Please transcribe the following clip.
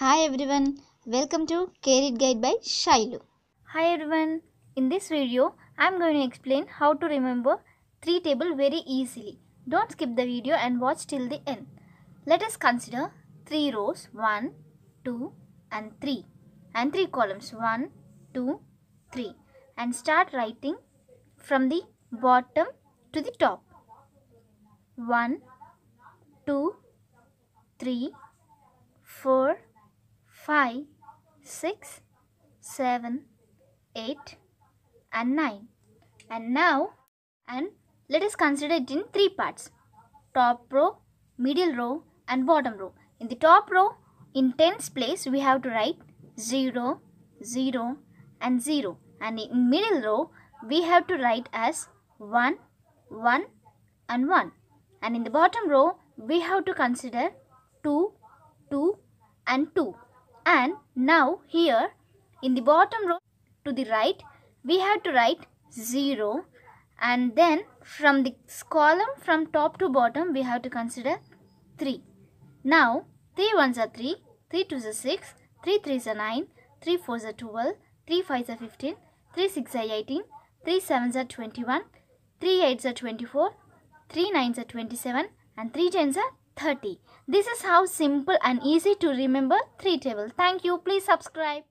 Hi everyone, welcome to Carried Guide by Shailu. Hi everyone, in this video I am going to explain how to remember 3 table very easily. Don't skip the video and watch till the end. Let us consider 3 rows 1, 2 and 3 and 3 columns 1, 2, 3 and start writing from the bottom to the top. 1, 2, 3, 6, 7, 8 and 9. And now and let us consider it in three parts. Top row, middle row and bottom row. In the top row, in tens place we have to write 0, 0 and 0. And in middle row, we have to write as 1, 1 and 1. And in the bottom row, we have to consider 2, 2 and 2 and now here in the bottom row to the right we have to write 0 and then from this column from top to bottom we have to consider 3. Now 3 ones are 3, 3 twos are 6, 3 threes are 9, 3 fours are 12, 3 fives are 15, 3 six are 18, 3 sevens are 21, 3 eights are 24, 3 nines are 27 and 3 tens are 30. This is how simple and easy to remember 3 table. Thank you. Please subscribe.